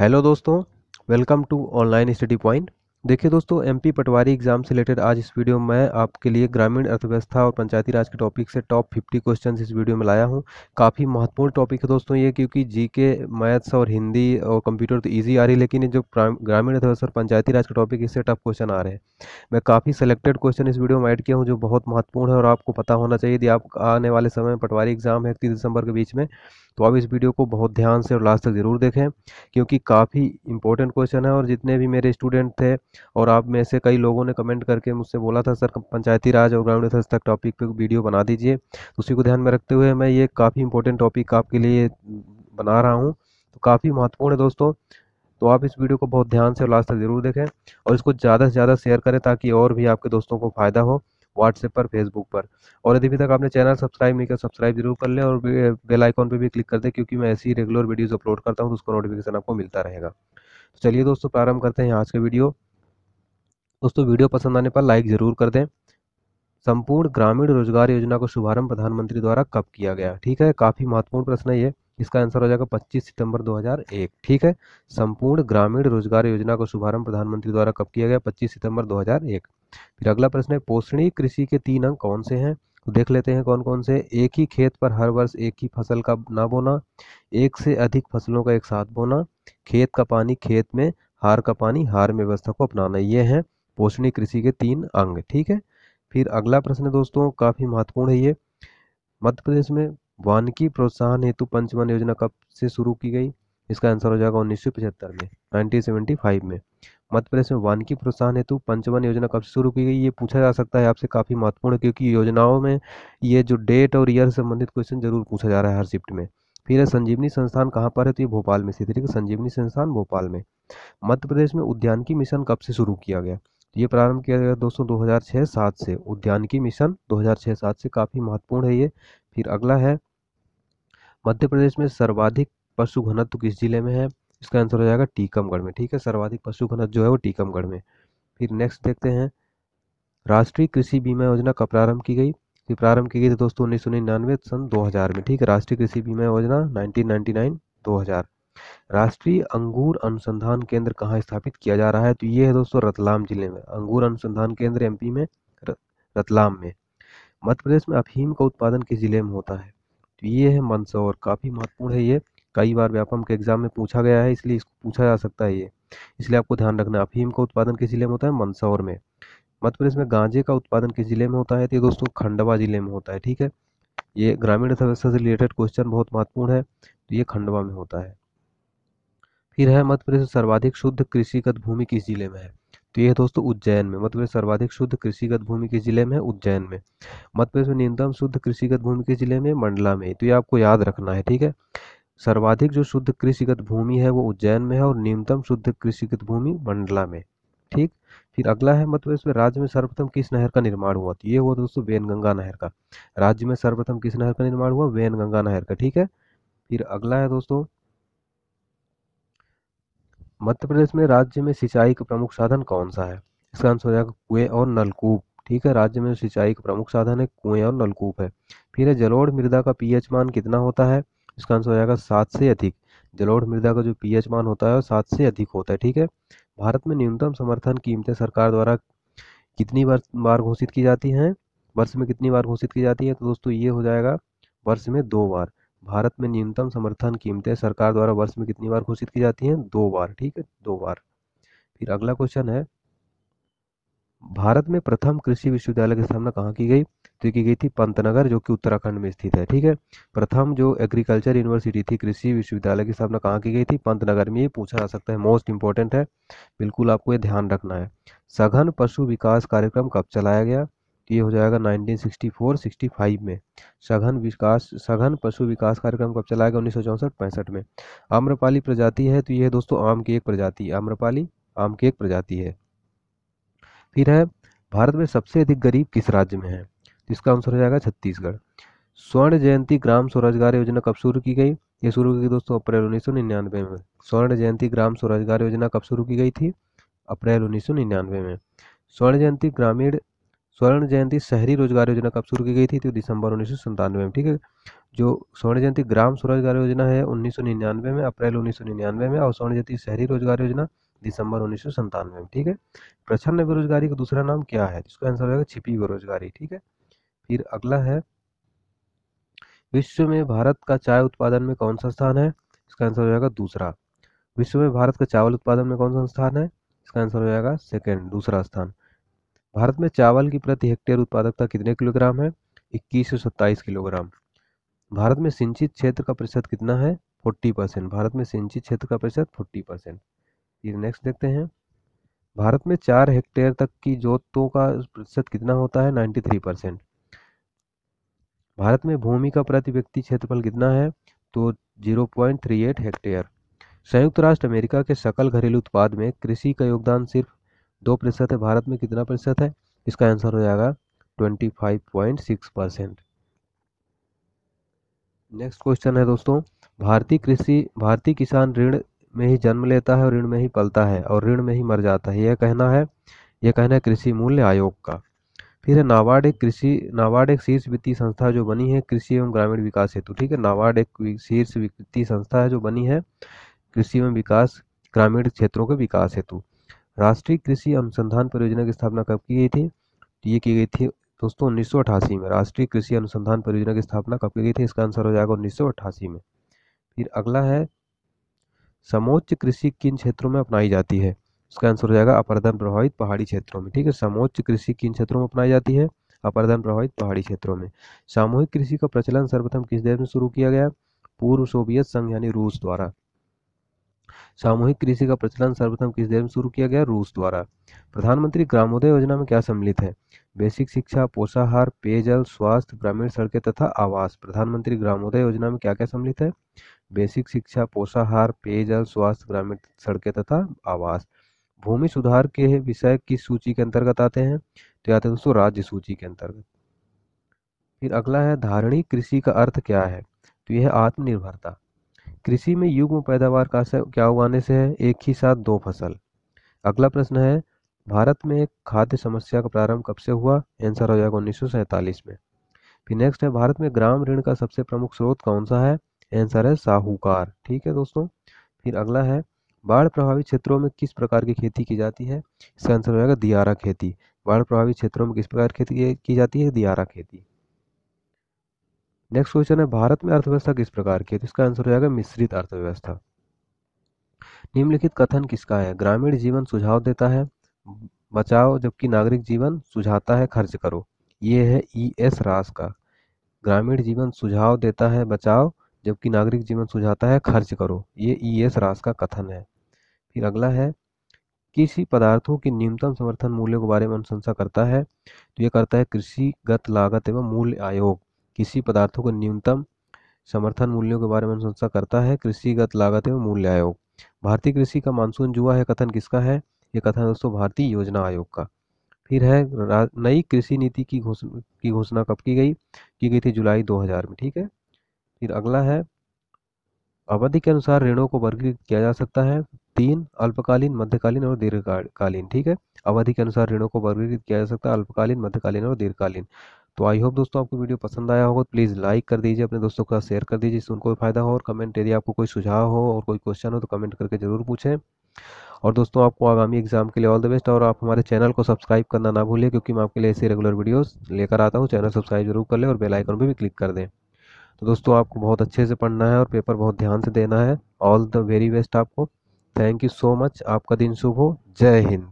hello दोस्तों welcome to online study point देखिए दोस्तों एमपी पटवारी एग्जाम से रिलेटेड आज इस वीडियो में आपके लिए ग्रामीण अर्थव्यवस्था और पंचायती राज के टॉपिक से टॉप फिफ्टी क्वेश्चन इस वीडियो में लाया हूँ काफ़ी महत्वपूर्ण टॉपिक है दोस्तों ये क्योंकि जीके मैथ्स और हिंदी और कंप्यूटर तो ईजी आ रही है लेकिन जो ग्रामीण अर्थव्यवस्था और पंचायती राज के टॉपिक इससे टफ क्वेश्चन आ रहे हैं मैं काफ़ी सेलेक्टेड क्वेश्चन इस वीडियो में ऐड किया हूँ जो बहुत महत्वपूर्ण है और आपको पता होना चाहिए यदि आप आने वाले समय में पटवारी एग्जाम है इकतीस दिसंबर के बीच में तो आप इस वीडियो को बहुत ध्यान से और लास्ट तक ज़रूर देखें क्योंकि काफ़ी इंपॉर्टेंट क्वेश्चन है और जितने भी मेरे स्टूडेंट थे और आप में से कई लोगों ने कमेंट करके मुझसे बोला था सर पंचायती राज और ग्रामीण स्तर तक टॉपिक पर वीडियो बना दीजिए तो उसी को ध्यान में रखते हुए मैं ये काफ़ी इंपॉर्टेंट टॉपिक आपके लिए बना रहा हूँ तो काफ़ी महत्वपूर्ण है दोस्तों तो आप इस वीडियो को बहुत ध्यान से और लास्ट तक ज़रूर देखें और इसको ज़्यादा से ज़्यादा शेयर करें ताकि और भी आपके दोस्तों को फ़ायदा हो व्हाट्सएप पर फेसबुक पर और यदि अभी तक आपने चैनल सब्सक्राइब नहीं किया सब्सक्राइब जरूर कर लें और बेल आइकॉन पर भी क्लिक कर दें क्योंकि मैं ऐसी रेगुलर वीडियोज़ अपलोड करता हूँ तो उसका नोटिफिकेशन आपको मिलता रहेगा तो चलिए दोस्तों प्रारंभ करते हैं आज का वीडियो दोस्तों वीडियो पसंद आने पर लाइक ज़रूर कर दें संपूर्ण ग्रामीण रोजगार योजना का शुभारंभ प्रधानमंत्री द्वारा कब किया गया ठीक है काफ़ी महत्वपूर्ण प्रश्न है ये इसका आंसर हो जाएगा 25 सितंबर 2001 ठीक है संपूर्ण ग्रामीण रोजगार योजना का शुभारंभ प्रधानमंत्री द्वारा कब किया गया 25 सितंबर फिर अगला प्रश्न है पोषणीय कृषि के तीन अंग कौन से हैं तो देख लेते हैं कौन कौन से एक ही खेत पर हर वर्ष एक ही फसल का ना बोना एक से अधिक फसलों का एक साथ बोना खेत का पानी खेत में हार का पानी हार में व्यवस्था को अपनाना ये है पोषणीय कृषि के तीन अंग ठीक है फिर अगला प्रश्न दोस्तों काफ़ी महत्वपूर्ण है ये मध्य प्रदेश में वानिकी प्रोत्साहन हेतु पंचवन योजना कब से शुरू की गई इसका आंसर हो जाएगा उन्नीस में नाइनटीन में मध्य प्रदेश में वानिकी प्रोत्साहन हेतु पंचवन योजना कब से शुरू की गई ये पूछा जा सकता है आपसे काफ़ी महत्वपूर्ण क्योंकि योजनाओं में ये जो डेट और ईयर संबंधित क्वेश्चन जरूर पूछा जा रहा है हर शिफ्ट में फिर है संजीवनी संस्थान कहाँ पर है तो ये भोपाल में स्थित है संजीवनी संस्थान भोपाल में मध्य प्रदेश में की मिशन कब से शुरू किया गया ये प्रारंभ किया गया दोस्तों दो हजार से की मिशन दो हजार से काफ़ी महत्वपूर्ण है ये फिर अगला है मध्य प्रदेश में सर्वाधिक पशु घनत्व किस जिले में है इसका आंसर हो जाएगा टीकमगढ़ में ठीक है सर्वाधिक पशु घनत्व जो है वो टीकमगढ़ में फिर नेक्स्ट देखते हैं राष्ट्रीय कृषि बीमा योजना कब प्रारंभ की गई की प्रारंभ की गई थी दोस्तों उन्नीस सौ निन्यानवे सन दो हजार में ठीक है राष्ट्रीय कृषि बीमा योजना नाइनटीन नाइनटी नाइन दो हजार राष्ट्रीय अंगूर अनुसंधान केंद्र कहाँ स्थापित किया जा रहा है तो ये है दोस्तों रतलाम जिले में अंगूर अनुसंधान केंद्र एमपी में रतलाम में मध्य प्रदेश में अफीम का उत्पादन किस जिले में होता है तो ये है मंदसौर काफ़ी महत्वपूर्ण है ये कई बार व्यापम के एग्जाम में पूछा गया है इसलिए इसको पूछा जा सकता है ये इसलिए आपको ध्यान रखना अफीम का उत्पादन किस जिले में होता है मंदसौर में मध्य प्रदेश में गांजे का उत्पादन किस जिले में होता है तो ये दोस्तों खंडवा जिले में होता है ठीक है ये ग्रामीण अर्थव्यवस्था से रिलेटेड क्वेश्चन बहुत महत्वपूर्ण है तो ये खंडवा में होता है फिर है मध्य प्रदेश सर्वाधिक शुद्ध कृषिगत भूमि किस जिले में है तो ये दोस्तों उज्जैन में मध्य प्रदेश सर्वाधिक शुद्ध कृषिगत भूमि किस जिले में है उज्जैन में मध्य प्रदेश में न्यूनतम शुद्ध कृषिगत भूमि किस जिले में मंडला में तो ये आपको याद रखना है ठीक है सर्वाधिक जो शुद्ध कृषिगत भूमि है वो उज्जैन में है और न्यूनतम शुद्ध कृषिगत भूमि मंडला में ठीक फिर अगला है मध्य मतलब प्रदेश में राज्य में सर्वप्रथम किस नहर का निर्माण हुआ तो ये हुआ दोस्तों गंगा नहर का राज्य में सर्वप्रथम किस नहर का निर्माण हुआ गंगा नहर का ठीक है फिर अगला है दोस्तों मध्य प्रदेश में राज्य में सिंचाई का प्रमुख साधन कौन सा है इसका आंसर हो जाएगा कुएं और नलकूप ठीक है राज्य में सिंचाई का प्रमुख साधन है कुएं और नलकूप है फिर है जलोढ़ मृदा का पीएच मान कितना होता है इसका आंसर हो जाएगा सात से अधिक जलोढ़ मृदा का जो पीएच मान होता है वो सात से अधिक होता है ठीक है भारत में न्यूनतम समर्थन कीमतें सरकार द्वारा कितनी बार बार घोषित की जाती हैं वर्ष में कितनी बार घोषित की जाती है तो दोस्तों ये हो जाएगा वर्ष में दो बार भारत में न्यूनतम समर्थन कीमतें सरकार द्वारा वर्ष में कितनी बार घोषित की जाती हैं दो बार ठीक है दो बार फिर अगला क्वेश्चन है भारत में प्रथम कृषि विश्वविद्यालय की स्थापना कहाँ की गई तो की गई थी पंतनगर जो कि उत्तराखंड में स्थित है ठीक है प्रथम जो एग्रीकल्चर यूनिवर्सिटी थी कृषि विश्वविद्यालय की स्थापना कहाँ की गई थी पंतनगर में ये पूछा जा सकता है मोस्ट इंपॉर्टेंट है बिल्कुल आपको ये ध्यान रखना है सघन पशु विकास कार्यक्रम कब चलाया गया तो ये हो जाएगा 1964-65 में सघन विकास सघन पशु विकास कार्यक्रम कब चलाया गया उन्नीस सौ में आम्रपाली प्रजाति है तो ये दोस्तों आम की एक प्रजाति आम्रपाली आम की एक प्रजाति है फिर है भारत में सबसे अधिक गरीब किस राज्य में है इसका आंसर हो जाएगा छत्तीसगढ़ स्वर्ण जयंती ग्राम स्वरोजगार योजना कब शुरू की गई ये शुरू की गई दोस्तों अप्रैल उन्नीस में स्वर्ण जयंती ग्राम स्वरोजगार योजना कब शुरू की गई थी अप्रैल उन्नीस में स्वर्ण जयंती ग्रामीण स्वर्ण जयंती शहरी रोजगार योजना कब शुरू की गई थी तो दिसंबर उन्नीस सौ में ठीक है जो स्वर्ण जयंती ग्राम स्वरोजगार योजना है उन्नीस सौ निन्यानवे में अप्रैल उन्नीस सौ निन्यानवे में और स्वर्ण जयंती शहरी रोजगार योजना दिसंबर उन्नीस सौ में ठीक है प्रचंड बेरोजगारी का दूसरा नाम क्या है जिसका आंसर होगा छिपी बेरोजगारी ठीक है फिर अगला है विश्व में भारत का चाय उत्पादन में कौन सा स्थान है इसका आंसर हो जाएगा दूसरा विश्व में भारत का चावल उत्पादन में कौन सा स्थान है इसका आंसर हो जाएगा सेकेंड दूसरा स्थान भारत में चावल की प्रति हेक्टेयर उत्पादकता कितने किलोग्राम है इक्कीस सौ सत्ताईस किलोग्राम भारत में सिंचित क्षेत्र का प्रतिशत कितना है फोर्टी परसेंट भारत में सिंचित क्षेत्र का प्रतिशत फोर्टी परसेंट फिर नेक्स्ट देखते हैं भारत में चार हेक्टेयर तक की जोतों का प्रतिशत कितना होता है नाइन्टी थ्री परसेंट भारत में भूमि का प्रति व्यक्ति क्षेत्रफल कितना है तो 0.38 हेक्टेयर संयुक्त राष्ट्र अमेरिका के सकल घरेलू उत्पाद में कृषि का योगदान सिर्फ दो प्रतिशत है भारत में कितना प्रतिशत है इसका आंसर हो जाएगा 25.6 परसेंट नेक्स्ट क्वेश्चन है दोस्तों भारतीय कृषि भारतीय किसान ऋण में ही जन्म लेता है और ऋण में ही पलता है और ऋण में ही मर जाता है यह कहना है यह कहना है कृषि मूल्य आयोग का फिर है नाबार्ड एक कृषि नाबार्ड एक शीर्ष वित्तीय संस्था जो बनी है कृषि एवं ग्रामीण विकास हेतु ठीक है नाबार्ड एक शीर्ष वित्तीय संस्था है जो बनी है कृषि एवं विकास ग्रामीण क्षेत्रों के विकास हेतु राष्ट्रीय कृषि अनुसंधान परियोजना की स्थापना कब की गई थी तो ये की गई थी दोस्तों उन्नीस में राष्ट्रीय कृषि अनुसंधान परियोजना की स्थापना कब की गई थी इसका आंसर हो जाएगा उन्नीस में फिर अगला है समोच्च कृषि किन क्षेत्रों में अपनाई जाती है उसका आंसर हो जाएगा अपरदन प्रभावित पहाड़ी क्षेत्रों में ठीक है समोच्च कृषि किन क्षेत्रों में अपनाई जाती है अपरदन प्रभावित पहाड़ी क्षेत्रों में सामूहिक कृषि का प्रचलन सर्वप्रथम किस देश में शुरू किया गया पूर्व सोवियत संघ यानी रूस द्वारा सामूहिक कृषि का प्रचलन सर्वप्रथम किस देश में शुरू किया गया रूस द्वारा प्रधानमंत्री ग्रामोदय योजना में क्या सम्मिलित है बेसिक शिक्षा पोषाहार पेयजल स्वास्थ्य ग्रामीण सड़कें तथा आवास प्रधानमंत्री ग्रामोदय योजना में क्या क्या सम्मिलित है बेसिक शिक्षा पोषाहार पेयजल स्वास्थ्य ग्रामीण सड़कें तथा आवास भूमि सुधार के विषय किस सूची के अंतर्गत आते हैं तो आते हैं दोस्तों राज्य सूची के अंतर्गत फिर अगला है धारणी कृषि का अर्थ क्या है तो यह आत्मनिर्भरता कृषि में युग्म पैदावार का क्या उगाने से है एक ही साथ दो फसल अगला प्रश्न है भारत में खाद्य समस्या का प्रारंभ कब से हुआ आंसर हो जाएगा उन्नीस में फिर नेक्स्ट है भारत में ग्राम ऋण का सबसे प्रमुख स्रोत कौन सा है आंसर है साहूकार ठीक है दोस्तों फिर अगला है बाढ़ प्रभावित क्षेत्रों में किस प्रकार की खेती की जाती है इसका आंसर हो जाएगा दियारा खेती बाढ़ प्रभावित क्षेत्रों में किस प्रकार खेती की जाती है दियारा खेती नेक्स्ट क्वेश्चन है भारत में अर्थव्यवस्था किस प्रकार की है तो इसका आंसर हो जाएगा मिश्रित अर्थव्यवस्था निम्नलिखित कथन किसका है ग्रामीण जीवन सुझाव देता है बचाओ जबकि नागरिक जीवन सुझाता है खर्च करो ये है ई e एस रास का ग्रामीण जीवन सुझाव देता है बचाओ जबकि नागरिक जीवन सुझाता है खर्च करो ये ई e एस रास का कथन है फिर अगला है किसी पदार्थों के न्यूनतम समर्थन मूल्य के बारे में अनुशंसा करता है तो ये करता है कृषिगत लागत एवं मूल्य आयोग किसी पदार्थों के न्यूनतम समर्थन मूल्यों के बारे में अनुशंसा करता है कृषिगत लागत एवं मूल्य आयोग भारतीय कृषि का मानसून जुआ है कथन किसका है ये कथन दोस्तों भारतीय योजना आयोग का फिर है नई कृषि नीति की घोषणा की घोषणा कब की गई की गई थी जुलाई 2000 में ठीक है फिर अगला है अवधि के अनुसार ऋणों को वर्गीकृत किया जा सकता है तीन अल्पकालीन मध्यकालीन और दीर्घकालीन ठीक है अवधि के अनुसार ऋणों को वर्गीकृत किया जा सकता है अल्पकालीन मध्यकालीन और दीर्घकालीन तो आई होप दोस्तों आपको वीडियो पसंद आया होगा प्लीज़ लाइक कर दीजिए अपने दोस्तों का शेयर कर दीजिए इससे उनको भी फायदा हो और कमेंट यदि आपको कोई सुझाव हो और कोई क्वेश्चन हो तो कमेंट करके ज़रूर पूछें और दोस्तों आपको आगामी एग्जाम के लिए ऑल द बेस्ट और आप हमारे चैनल को सब्सक्राइब करना ना भूलें क्योंकि मैं आपके लिए ऐसे रेगुलर वीडियोस लेकर आता हूँ चैनल सब्सक्राइब जरूर कर लें और बेलाइकन पर भी क्लिक कर दें तो दोस्तों आपको बहुत अच्छे से पढ़ना है और पेपर बहुत ध्यान से देना है ऑल द वेरी बेस्ट आपको थैंक यू सो मच आपका दिन शुभ हो जय हिंद